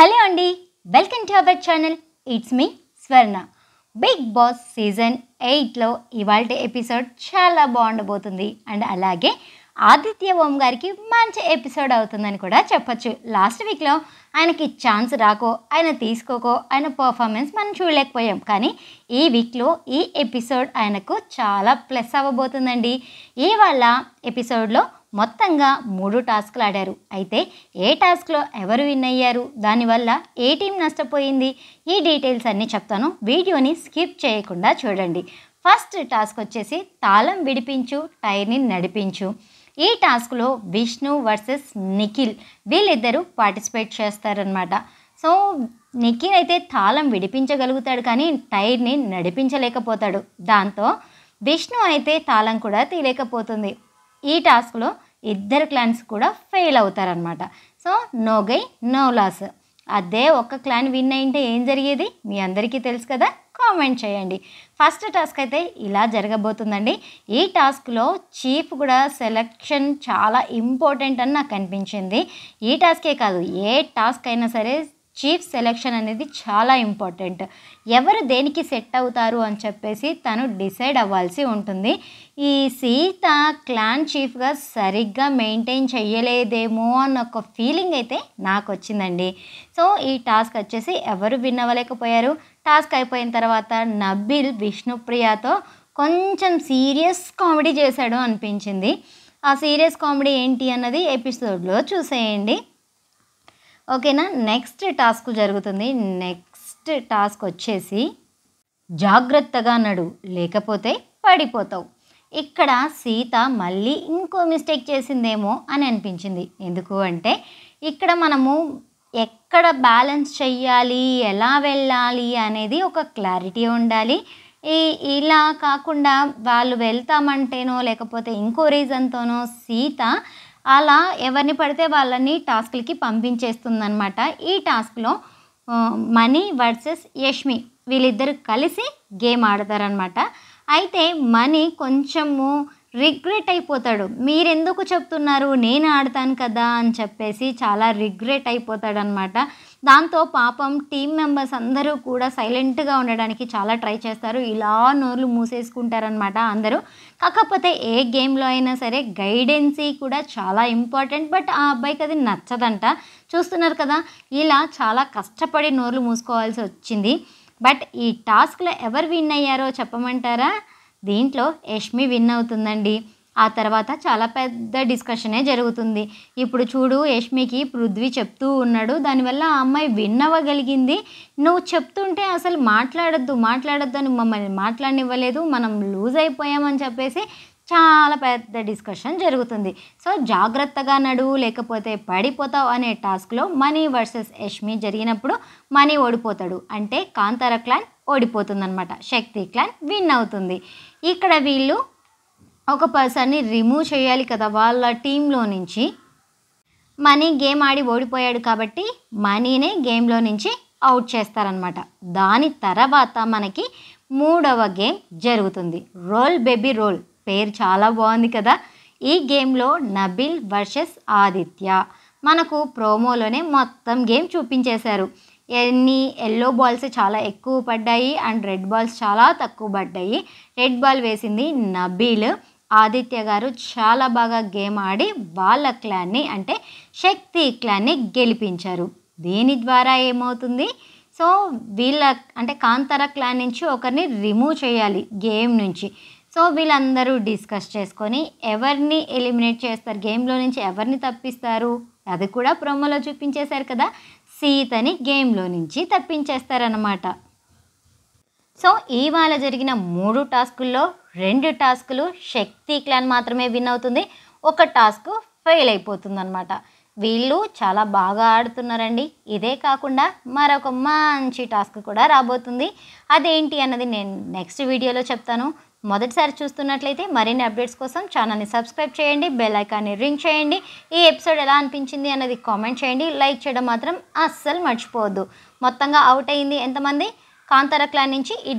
hello అండి welcome to our channel it's మీ Swarna Bigg boss season ఎయిట్లో ఇవాళ ఎపిసోడ్ చాలా బాగుండబోతుంది అండ్ అలాగే ఆదిత్య ఓం గారికి మంచి ఎపిసోడ్ అవుతుందని కూడా చెప్పొచ్చు లాస్ట్ వీక్లో ఆయనకి ఛాన్స్ రాకో ఆయన తీసుకోకో ఆయన పర్ఫార్మెన్స్ మనం చూడలేకపోయాం కానీ ఈ వీక్లో ఈ ఎపిసోడ్ ఆయనకు చాలా ప్లస్ అవ్వబోతుందండి ఇవాళ ఎపిసోడ్లో మొత్తంగా మూడు టాస్క్లు ఆడారు అయితే ఏ టాస్క్లో ఎవరు విన్ అయ్యారు దానివల్ల ఏ టీం నష్టపోయింది ఈ డీటెయిల్స్ అన్నీ చెప్తాను వీడియోని స్కిప్ చేయకుండా చూడండి ఫస్ట్ టాస్క్ వచ్చేసి తాళం విడిపించు టైర్ని నడిపించు ఈ టాస్క్లో విష్ణు వర్సెస్ నిఖిల్ వీళ్ళిద్దరూ పార్టిసిపేట్ చేస్తారనమాట సో నిఖిల్ అయితే తాళం విడిపించగలుగుతాడు కానీ టైర్ని నడిపించలేకపోతాడు దాంతో విష్ణు అయితే తాళం కూడా తీయలేకపోతుంది ఈ టాస్క్లో ఇద్దరు క్లాన్స్ కూడా ఫెయిల్ అవుతారనమాట so no gain no loss అదే ఒక్క క్లాన్ విన్ అయింటే ఏం జరిగేది మీ అందరికీ తెలుసు కదా కామెంట్ చేయండి ఫస్ట్ టాస్క్ అయితే ఇలా జరగబోతుందండి ఈ టాస్క్లో చీఫ్ కూడా సెలక్షన్ చాలా ఇంపార్టెంట్ అని నాకు అనిపించింది ఈ టాస్కే కాదు ఏ టాస్క్ అయినా సరే చీఫ్ సెలెక్షన్ అనేది చాలా ఇంపార్టెంట్ ఎవరు దేనికి సెట్ అవుతారు అని చెప్పేసి తను డిసైడ్ అవ్వాల్సి ఉంటుంది ఈ సీత క్లాన్ చీఫ్గా సరిగ్గా మెయింటైన్ చేయలేదేమో అన్న ఒక ఫీలింగ్ అయితే నాకు వచ్చిందండి సో ఈ టాస్క్ వచ్చేసి ఎవరు విన్ అవ్వలేకపోయారు టాస్క్ అయిపోయిన తర్వాత నబిల్ విష్ణుప్రియతో కొంచెం సీరియస్ కామెడీ చేశాడు అనిపించింది ఆ సీరియస్ కామెడీ ఏంటి అన్నది ఎపిసోడ్లో చూసేయండి ఓకేనా నెక్స్ట్ టాస్క్ జరుగుతుంది నెక్స్ట్ టాస్క్ వచ్చేసి జాగ్రత్తగా నడు లేకపోతే పడిపోతావు ఇక్కడ సీత మళ్ళీ ఇంకో మిస్టేక్ చేసిందేమో అని అనిపించింది ఎందుకు అంటే ఇక్కడ మనము ఎక్కడ బ్యాలెన్స్ చెయ్యాలి ఎలా వెళ్ళాలి అనేది ఒక క్లారిటీ ఉండాలి ఈ ఇలా కాకుండా వాళ్ళు వెళ్తామంటేనో లేకపోతే ఇంకో రీజన్తోనో సీత అలా ఎవరిని పడితే వాళ్ళని టాస్క్లకి అనమాట ఈ టాస్క్లో మనీ వర్సెస్ యష్మి వీళ్ళిద్దరు కలిసి గేమ్ ఆడతారనమాట అయితే మనీ కొంచెము రిగ్రెట్ అయిపోతాడు మీరెందుకు చెప్తున్నారు నేను ఆడతాను కదా అని చెప్పేసి చాలా రిగ్రెట్ అయిపోతాడనమాట దాంతో పాపం టీం మెంబర్స్ అందరూ కూడా సైలెంట్గా ఉండడానికి చాలా ట్రై చేస్తారు ఇలా నోర్లు మూసేసుకుంటారనమాట అందరూ కాకపోతే ఏ గేమ్లో అయినా సరే గైడెన్సీ కూడా చాలా ఇంపార్టెంట్ బట్ ఆ అబ్బాయికి అది నచ్చదంట చూస్తున్నారు కదా ఇలా చాలా కష్టపడి నోర్లు మూసుకోవాల్సి వచ్చింది బట్ ఈ టాస్క్లో ఎవరు విన్ అయ్యారో చెప్పమంటారా దీంట్లో యష్మి విన్ అవుతుందండి ఆ తర్వాత చాలా పెద్ద డిస్కషనే జరుగుతుంది ఇప్పుడు చూడు యష్మికి పృథ్వీ చెప్తూ ఉన్నాడు దానివల్ల ఆ అమ్మాయి విన్నవగలిగింది నువ్వు చెప్తుంటే అసలు మాట్లాడద్దు మాట్లాడద్దు అని మమ్మల్ని మాట్లాడనివ్వలేదు మనం లూజ్ అయిపోయామని చెప్పేసి చాలా పెద్ద డిస్కషన్ జరుగుతుంది సో జాగ్రత్తగా నడువు లేకపోతే పడిపోతావు అనే టాస్క్లో మనీ వర్సెస్ యష్మి జరిగినప్పుడు మనీ ఓడిపోతాడు అంటే కాంతార క్లాన్ ఓడిపోతుందనమాట శక్తి క్లాన్ విన్ అవుతుంది ఇక్కడ వీళ్ళు ఒక పర్సన్ని రిమూవ్ చేయాలి కదా వాళ్ళ టీంలో నుంచి మనీ గేమ్ ఆడి ఓడిపోయాడు కాబట్టి మనీనే గేమ్లో నుంచి అవుట్ చేస్తారనమాట దాని తర్వాత మనకి మూడవ గేమ్ జరుగుతుంది రోల్ బేబీ రోల్ పేరు చాలా బాగుంది కదా ఈ గేమ్లో నబిల్ వర్షెస్ ఆదిత్య మనకు ప్రోమోలోనే మొత్తం గేమ్ చూపించేశారు ఎన్ని ఎల్లో బాల్స్ చాలా ఎక్కువ పడ్డాయి అండ్ రెడ్ బాల్స్ చాలా తక్కువ పడ్డాయి రెడ్ బాల్ వేసింది నబీల్ ఆదిత్య గారు చాలా బాగా గేమ్ ఆడి వాళ్ళ క్లాన్ని అంటే శక్తి క్లాన్ని గెలిపించారు దీని ద్వారా ఏమవుతుంది సో వీళ్ళ అంటే కాంతార క్లాన్ నుంచి ఒకరిని రిమూవ్ చేయాలి గేమ్ నుంచి సో వీళ్ళందరూ డిస్కస్ చేసుకొని ఎవరిని ఎలిమినేట్ చేస్తారు గేమ్లో నుంచి ఎవరిని తప్పిస్తారు అది కూడా ప్రోమోలో చూపించేశారు కదా సీతని గేమ్లో నుంచి తప్పించేస్తారనమాట సో ఇవాళ జరిగిన మూడు టాస్కుల్లో రెండు టాస్కులు శక్తి క్లాన్ మాత్రమే విన్ అవుతుంది ఒక టాస్క్ ఫెయిల్ అయిపోతుందన్నమాట వీళ్ళు చాలా బాగా ఆడుతున్నారండి ఇదే కాకుండా మరొక మంచి టాస్క్ కూడా రాబోతుంది అదేంటి అన్నది నేను నెక్స్ట్ వీడియోలో చెప్తాను మొదటిసారి చూస్తున్నట్లయితే మరిన్ని అప్డేట్స్ కోసం ఛానల్ని సబ్స్క్రైబ్ చేయండి బెల్ ఐకాన్ని రింగ్ చేయండి ఈ ఎపిసోడ్ ఎలా అనిపించింది అన్నది కామెంట్ చేయండి లైక్ చేయడం మాత్రం అస్సలు మర్చిపోవద్దు మొత్తంగా అవుట్ అయింది ఎంతమంది కాంతార క్లాన్ నుంచి